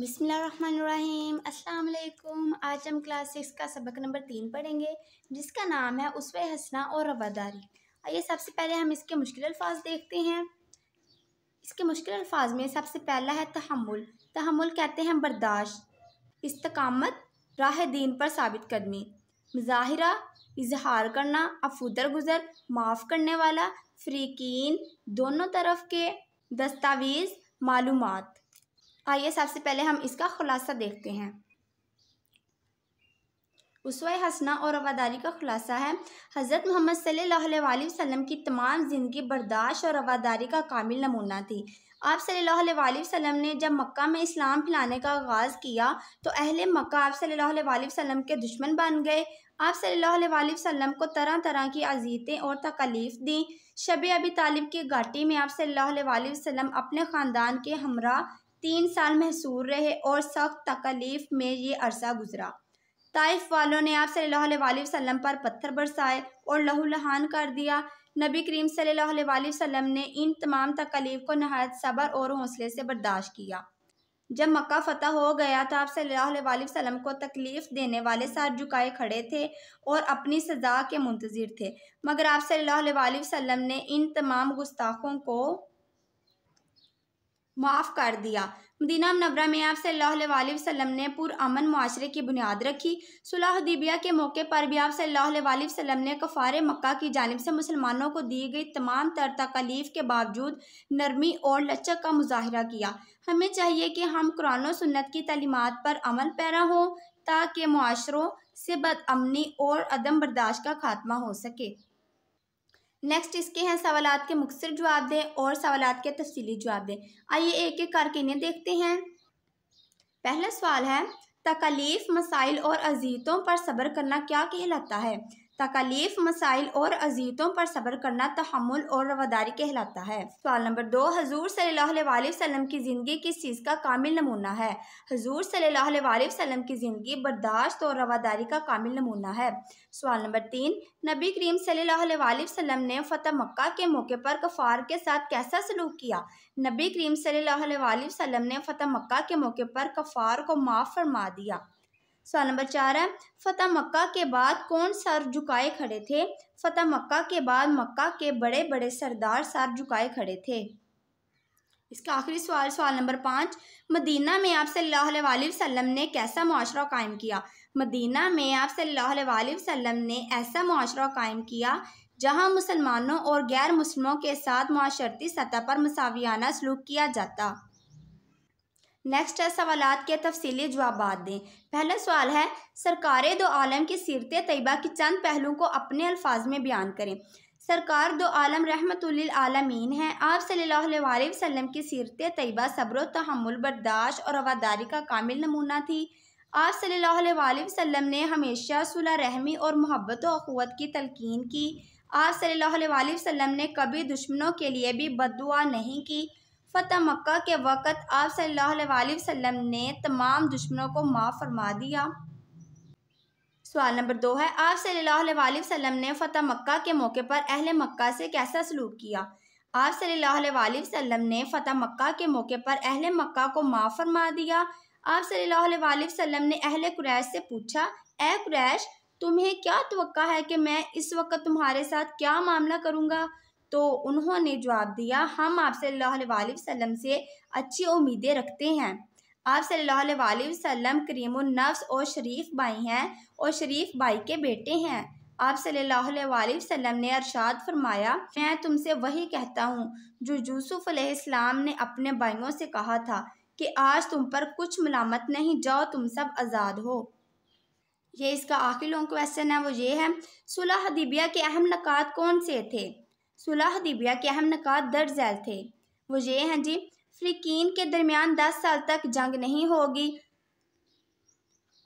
बिसमीम् अल्लाम आज हम क्लास सिक्स का सबक नंबर तीन पढ़ेंगे जिसका नाम है उसव हंसना और रवादारी आइए सबसे पहले हम इसके मुश्किल अल्फाज देखते हैं इसके मुश्किल अल्फाज में सबसे पहला है तहमुल तहमुल कहते हैं बर्दाश्त इस्तकामत राह दीन पर साबित कदमी मजाहरा इजहार करना अफूदर गुज़र माफ़ करने वाला फ्रीकिन दोनों तरफ के दस्तावेज़ मालूमात आइए सबसे पहले हम इसका खुलासा देखते हैं उसवा हसना और रवादारी का खुलासा है हज़रत मोहम्मद सल्लल्लाहु की तमाम ज़िंदगी बर्दाश्त और रवादारी का कामिल नमूना थी आप सल्लल्लाहु अलैहि वसल्लम ने जब मक्का में इस्लाम फैलाने का आगाज़ किया तो अहले मक्का आप सल्लल्लाहु अलैहि वसल्लम के दुश्मन बन गए आप सल्लल्लाहु अलैहि वसल्लम को तरह तरह की अजीतें और तकलीफ़ दी शब अबी तालिब की घाटी में आप सल्लल्लाहु अलैहि वसल्लम अपने ख़ानदान के हमरा तीन साल महसूर रहे और सख्त तकलीफ़ में ये अरसा गुजरा ताइफ वालों ने आप सल्लल्लाहु वसल्लम पर पत्थर बरसाए और लहूलहान कर दिया नबी करीम सल्लल्लाहु वसम ने इन तमाम तकलीफ़ को नहायत सब्र और हौसले से बर्दाश्त किया जब मक्का फतह हो गया तो आप सल्लल्लाहु वसल्लम को तकलीफ़ देने वाले साथ झुकाए खड़े थे और अपनी सज़ा के मुंतज़र थे मगर आप सल्लल्लाहु ने इन तमाम गुस्ताखों को माफ़ कर दिया मदीना मनवरा में आप वसल्लम ने पुरान माशरे की बुनियाद रखी सुलहदीबिया के मौके पर भी आप वसल्लम ने कफ़ार मक्का की जानब से मुसलमानों को दी गई तमाम तर तकलीफ़ के बावजूद नरमी और लचक का मुजाहरा किया हमें चाहिए कि हम कुरान सुन्नत की तलीमत पर अमल पैरा हों ताकि माशरों से बदअमनी और अदम बर्दाश्त का खात्मा हो सके नेक्स्ट इसके हैं सवाल के मुख्तर जवाब दें और सवाल के तफसली जवाब दें आइए एक एक करके इन्हें देखते हैं पहला सवाल है तकलीफ़ मसाइल और अजीतों पर सब्र करना क्या कहलाता है तकालीफ मसाइल और अजीतों पर सब्र करना तहमुल और रवादारी कहलाता है सवाल नंबर दो हजूर सल्लाम की ज़िंदगी किस चीज़ का कामिल नमूना है हजूर सल्लाम की ज़िंदगी बर्दाश्त और रवादारी का कामिल नमूना है सवाल नंबर तीन नबी करीम सल्लाम ने फ़तह मक्का के मौके पर कफ़ार के साथ कैसा सलूक किया नबी करीम सल्लाम ने फ़तह मक्का के मौके पर कफ़ार को माफ़ फरमा दिया सवाल नंबर चार है फतेह मक्का के बाद कौन सर झुकाए खड़े थे फतेह मक्का के बाद मक्का के बड़े बड़े सरदार सर झुकाए खड़े थे इसका आखिरी सवाल सवाल नंबर पाँच मदीना में आप सल्लल्लाहु अलैहि वसल्लम ने कैसा माशरा कायम किया मदीना में आप सल्लल्लाहु अलैहि वसल्लम ने ऐसा माशरा कायम किया जहां मुसलमानों और गैर मुस्लिमों के साथ माशरती सतह पर मसावियाना सलूक किया जाता नेक्स्ट है सवाल के तफसली जवाब दें पहला सवाल है सरकार दो आलम की सीरत तयबा के चंद पहलुओं को अपने अल्फाज में बयान करें सरकार दो आलम रहमतमीन है आप सल्लल्लाहु की सीरत तयबा सब्र तहमुल बर्दाश्त और रवादारी का कामिल नमूना थी आप सल्लल्लाहु ने हमेशा सुलह रहमी और मोहब्बत अखवत की तलकिन की आप सल्ह वसम ने कभी दुश्मनों के लिए भी बदुआ नहीं की फतेह मक्का के वक़्त आप सल्लल्लाहु अलैहि वसल्लम ने तमाम दुश्मनों को माफ़ फरमा दिया सवाल नंबर दो है आप सल्लल्लाहु अलैहि वसल्लम ने फतेह मक्का के मौके पर अहल मक्का से कैसा सलूक किया आप सल्लल्लाहु अलैहि वसल्लम ने फतेह मक्का के मौके पर अहल मक्का को माफ़ फरमा दिया आप सल्लल्लाहु अलैहि वसल्लम ने अहल कुरैश से पूछा ए कुरैश तुम्हें क्या तो है कि मैं इस वक्त तुम्हारे साथ क्या मामला करूँगा तो उन्होंने जवाब दिया हम आप सल्लल्लाहु से अच्छी उम्मीदें रखते हैं आप सल्लल्लाहु अलैहि वसल्लम और शरीफ भाई हैं और शरीफ भाई के बेटे हैं आप सल्ला वसम ने अरशाद फरमाया मैं तुमसे वही कहता हूँ जो यूसुफ़ अलैहिस्सलाम ने अपने भाइयों से कहा था कि आज तुम पर कुछ मलामत नहीं जाओ तुम सब आज़ाद हो ये इसका आखिर लॉन्ग क्वेश्चन है वो ये है सुलह हदीबिया के अहम नकात कौन से थे सुलह दिबिया के अहम नकात दर्ज झैल थे वो ये हैं जी फ्रिकीन के दरमियान दस साल तक जंग नहीं होगी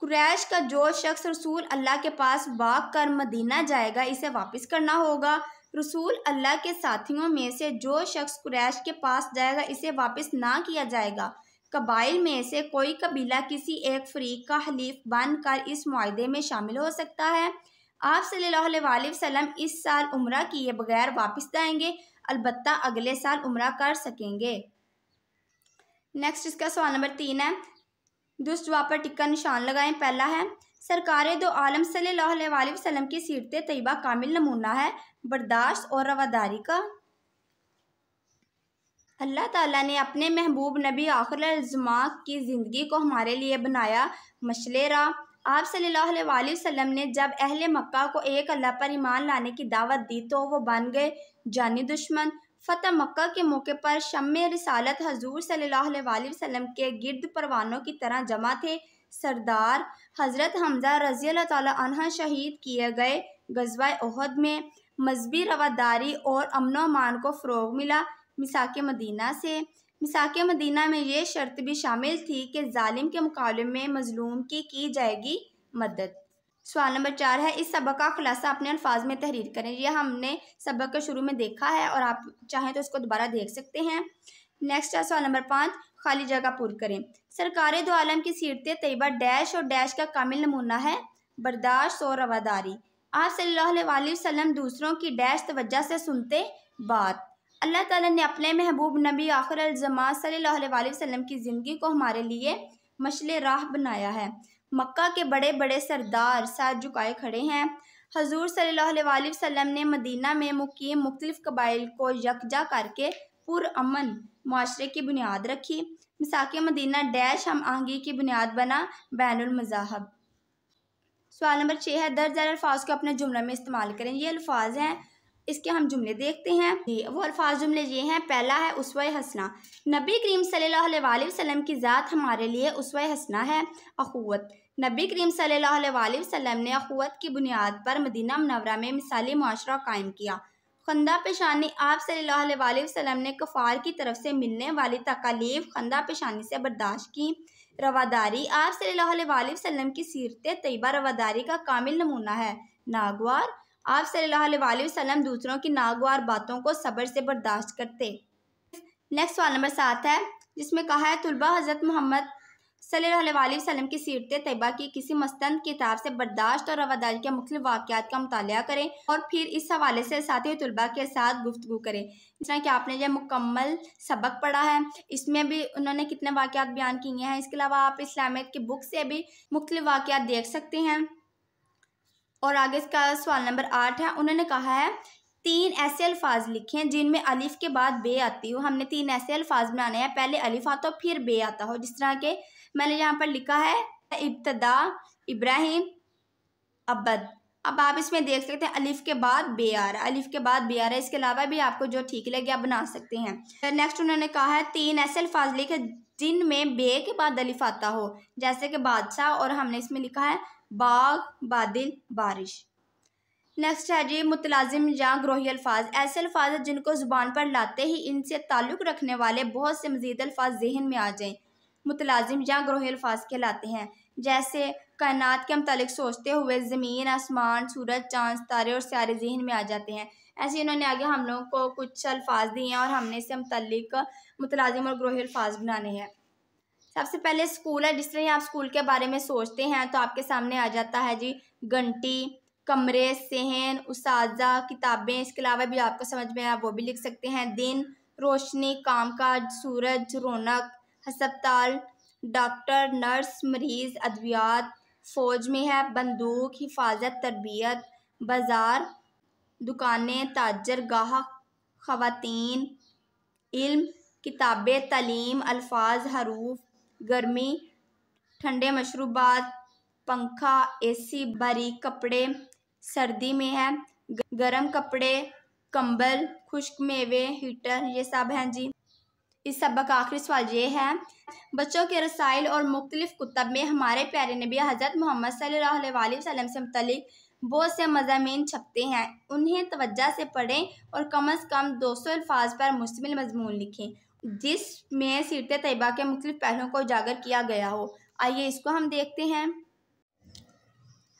क्रैश का जो शख्स रसूल अल्लाह के पास भाग कर मदीना जाएगा इसे वापस करना होगा रसूल अल्लाह के साथियों में से जो शख्स क्रैश के पास जाएगा इसे वापस ना किया जाएगा कबाइल में से कोई कबीला किसी एक फरीक का हलीफ बनकर इस माहे में शामिल हो सकता है आप सल्लल्लाहु अलैहि वसल्लम इस साल उम्र किए बगैर वापस जाएंगे अलबत् अगले साल उम्र कर सकेंगे नेक्स्ट इसका सवाल नंबर तीन है दुष्ट जवाब पर टिक्का निशान लगाएं पहला है सरकार दो आलम सल्लल्लाहु अलैहि वसल्लम की सीरत तयबा कामिल नमूना है बर्दाश्त और रवादारी का अल्लाह ताला ने अपने महबूब नबी आखिर जमा की ज़िंदगी को हमारे लिए बनाया रहा आप सल्लल्लाहु अलैहि वसल्लम ने जब अहल मक्का को एक अल्लाह पर ईमान लाने की दावत दी तो वो बन गए जानी दुश्मन फ़तह मक्का के मौके पर शम रसालत हजूर सल्लल्लाहु अलैहि वसल्लम के गिरद परवानों की तरह जमा थे सरदार हज़रत हमजा रजी तह शहीद किए गए गजवा अहद में मजहबी रवादारी और अमन अमान को फ़रोग मिला मिसाक मदीना से मिसाक मदीना में ये शर्त भी शामिल थी कि जालिम के मुकाबले में मजलूम की की जाएगी मदद सवाल नंबर चार है इस सबक का खुलासा अपने अल्फाज में तहरीर करें यह हमने सबक के शुरू में देखा है और आप चाहें तो इसको दोबारा देख सकते हैं नेक्स्ट है सवाल नंबर पाँच खाली जगह पुर करें सरकार दो आलम की सीरत तयबा डैश और डैश का कामिल नमूना है बर्दाश्त और रवादारी आप सल्ला अलैहि दूसरों की डैश तवज्जा से सुनते बात अल्लाह ताला ने अपने महबूब नबी आखिर अलजमा सल्लल्लाहु वसम वसल्लम की ज़िंदगी को हमारे लिए मशल राह बनाया है मक्का के बड़े बड़े सरदार सर झुकाए खड़े हैं हजूर सल्लल्लाहु वसम ने मदीना में मुकीम मुख्तलिफ़ कबाइल को यकजा करके पुरान माशरे की बुनियाद रखी मिसाक मदीना डैश हम आहंगी की बुनियाद बना बैनमज़ाहब सवाल नंबर छः है दर्ज अल्फाज को अपने जुमलों में इस्तेमाल करें ये अल्फाज हैं इसके हम जुमले देखते हैं वो अल्फाज जुमले ये हैं पहला है उसवा हसना नबी करीम सल्लल्लाहु अलैहि की ज़ात हमारे लिए उसवा हसना है अख़ूत नबी करीम सलील वसलम ने अखुवत की बुनियाद पर मदीना मनवरा में मिसाली माशरा कायम किया खंदा पेशानी आप सल्लल्लाहु ने कफ़ार की तरफ से मिलने वाली तकालीफ खंदा पेशानी से बर्दाश्त की रवादारी आप सल्लल्लाहु अलैहि की सीरत तयबा रवादारी का कामिल नमूना है नागवार आप सल्लल्लाहु वसम दूसरों की नागवार बातों को सब्र से बर्दाश्त करते नेक्स्ट सवाल नंबर सात है जिसमें कहा है तलबा हज़रत मोहम्मद सल्लल्लाहु वसम की सीरत तयबा की किसी मस्तंद किताब से बर्दाश्त और रवादारी के मुख्य वाक़ात का मताल करें और फिर इस हवाले से साथी तलबा के साथ गुफ्तु करें जिस तरह कि आपने जो मुकम्मल सबक पढ़ा है इसमें भी उन्होंने कितने वाक़ बयान किए हैं इसके अलावा आप इस्लामियत की बुक से भी मुख्तु वाक़ देख सकते हैं और आगे इसका सवाल नंबर आठ है उन्होंने कहा है तीन ऐसे अल्फाज हैं जिनमें अलिफ के बाद बे आती हो हमने तीन ऐसे अल्फाज बनाने हैं पहले अलिफ आता हो फिर बे आता हो जिस तरह के मैंने यहाँ पर लिखा है इब्तदा इब्राहिम अबद अब आप इसमें देख सकते हैं अलिफ के बाद बे आ रहा है अलिफ के बाद बे आ रहा है इसके अलावा भी आपको जो ठीक लगे आप बना सकते हैं नेक्स्ट उन्होंने कहा है तीन ऐसे अल्फाज लिखे जिनमें बे के बाद अलिफ आता हो जैसे कि बादशाह और हमने इसमें लिखा है बाग बादल बारिश नेक्स्ट है जी मुतलाजिम या ग्रोही अल्फाज ऐसे अल्फाज जिनको ज़ुबान पर लाते ही इनसे ताल्लुक़ रखने वाले बहुत से मज़ीद अल्फाज जहन में आ जाएँ मुतलाजिम या ग्रोही अल्फाज कहलाते हैं जैसे कायनात के मतलब सोचते हुए ज़मीन आसमान सूरज चाँद तारे और सारे जहन में आ जाते हैं ऐसे इन्होंने आगे हम लोगों को कुछ अल्फाज दिए हैं और हमने इसे मतलब मुतलाजिम और ग्रोही अल्फाज बनाने हैं सबसे पहले स्कूल है जिस तरह आप स्कूल के बारे में सोचते हैं तो आपके सामने आ जाता है जी घंटी कमरे सेहन उसाजा किताबें इसके अलावा भी आपको समझ में आप वो भी लिख सकते हैं दिन रोशनी कामकाज सूरज रौनक हस्पताल डॉक्टर नर्स मरीज़ अद्वियात फ़ौज में है बंदूक हिफाजत तरबियत बाज़ार दुकानें ताजर गाहक ख़वातीन इल्म किताबें तलीम अल्फाज हरूफ गर्मी ठंडे मशरूबात पंखा एसी बारीक कपड़े सर्दी में है गर्म कपड़े कंबल खुश्क मेवे हीटर ये सब हैं जी इस सबक का आखिरी सवाल ये है बच्चों के रसाइल और मुख्तलिफ कुतब में हमारे प्यारे नबी हज़रत मोहम्मद सल्लल्लाहु वसल्लम से मतलब बहुत से मजामी छपते हैं उन्हें तवज्जा से पढ़ें और कम अज़ कम दो सौ अल्फाज पर मुश्तमिल मजमून लिखें जिसमें सीरत तयबा के मुख्तु पहलुओं को उजागर किया गया हो आइए इसको हम देखते हैं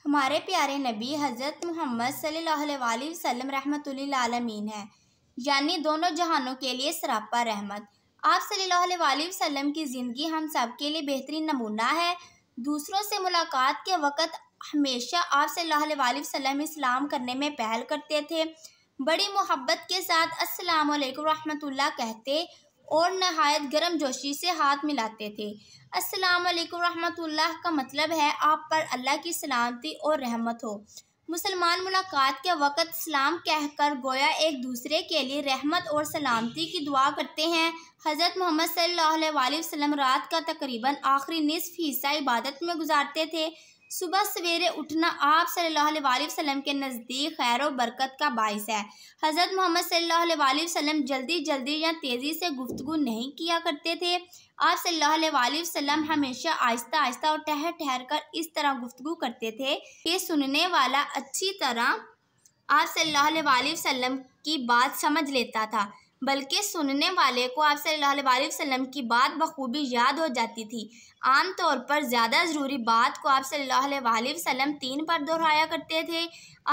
हमारे प्यारे नबी हज़रत मोहम्मद सल्लल्लाहु वसम वसल्लम आलमीन यानी दोनों जहानों के लिए सरापा रहमत आप सल्ला वसम की ज़िंदगी हम सब के लिए बेहतरीन नमूना है दूसरों से मुलाकात के वक़्त हमेशा आप सल्ला वसम इस्लाम करने में पहल करते थे बड़ी मोहब्बत के साथ असलकम वालेकुम कहते और नहायत गर्म जोशी से हाथ मिलाते थे अस्सलाम वालेकुम रहमतुल्लाह का मतलब है आप पर अल्लाह की सलामती और रहमत हो मुसलमान मुलाकात के वक़्त सलाम कहकर गोया एक दूसरे के लिए रहमत और सलामती की दुआ करते हैं हज़रत मोहम्मद सल्लल्लाहु अलैहि वसल्लम रात का तकरीबन आखिरी निसफ़ हिस्सा इबादत में गुजारते थे सुबह सवेरे उठना आप सल्लल्लाहु के नज़दीक खैर बरकत का बायस है हज़रत मोहम्मद सल्लल्लाहु वसम जल्दी जल्दी या तेज़ी से गुफ्तु नहीं किया करते थे आप सल्लल्लाहु हमेशा आहिस्ता आहिस्ता और ठहर ठहर कर इस तरह गुफ्तु करते थे कि सुनने वाला अच्छी तरह आप सल्लल्लाहु की बात समझ लेता था बल्कि सुनने वाले को आप सल्लल्लाहु अलैहि वसल्लम की बात बखूबी याद हो जाती थी आम तौर पर ज़्यादा ज़रूरी बात को आप सल्लल्लाहु अलैहि वसल्लम तीन पर दोहराया करते थे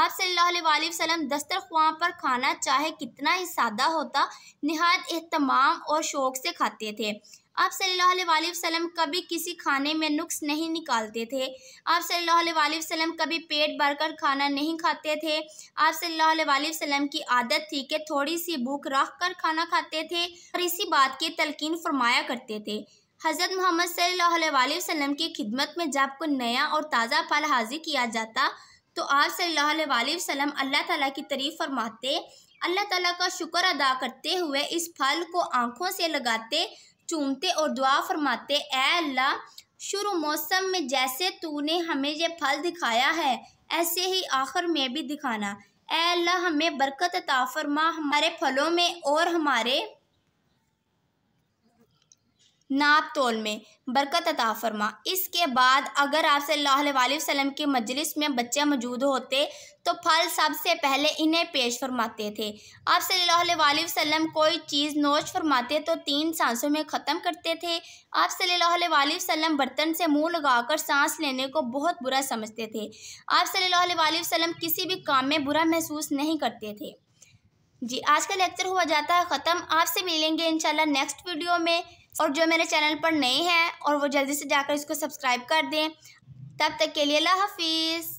आप सल्लल्लाहु अलैहि वसल्लम दस्तरख्वां पर खाना चाहे कितना ही सादा होता नहायत अहतमाम और शौक़ से खाते थे आप सल्लल्लाहु अलैहि वसल्लम कभी किसी खाने में नुक्स नहीं निकालते थे आप सल्लल्लाहु अलैहि वसल्लम कभी पेट भरकर खाना नहीं खाते थे आप सल्लल्लाहु अलैहि वसल्लम की आदत थी कि थोड़ी सी भूख रख कर खाना खाते थे और इसी बात की तलकिन फरमाया करते थे हज़रत मोहम्मद सल्लल्लाहु अलैहि वसल्लम की खिदमत में जब कोई नया और ताज़ा फल हाजिर किया जाता तो आप सल्लल्लाहु अलैहि वसल्लम अल्लाह ताला की तारीफ़ फरमाते अल्लाह ताला का शुक्र अदा करते हुए इस फल को आँखों से लगाते चूमते और दुआ फरमाते ए अल्लाह शुरू मौसम में जैसे तूने हमें यह फल दिखाया है ऐसे ही आखिर में भी दिखाना ए अल्लाह हमें बरकत अता फरमा हमारे फलों में और हमारे नाप तोल में बरकत अता फरमा इसके बाद अगर आप सल्लल्लाहु वसल्लम मजलिस में बच्चे मौजूद होते तो फल सबसे पहले इन्हें पेश फरमाते थे आप वसल्लम कोई चीज़ नोश फरमाते तो तीन सांसों में ख़त्म करते थे आप वसल्लम बर्तन से मुंह लगाकर सांस लेने को बहुत बुरा समझते थे आप वसल्लम किसी भी काम में बुरा महसूस नहीं करते थे जी आज का लेक्चर हुआ जाता है ख़त्म आपसे मिलेंगे इन नेक्स्ट वीडियो में और जो मेरे चैनल पर नए हैं और वो जल्दी से जाकर इसको सब्सक्राइब कर दें तब तक के लिए अल्लाह हाफिज़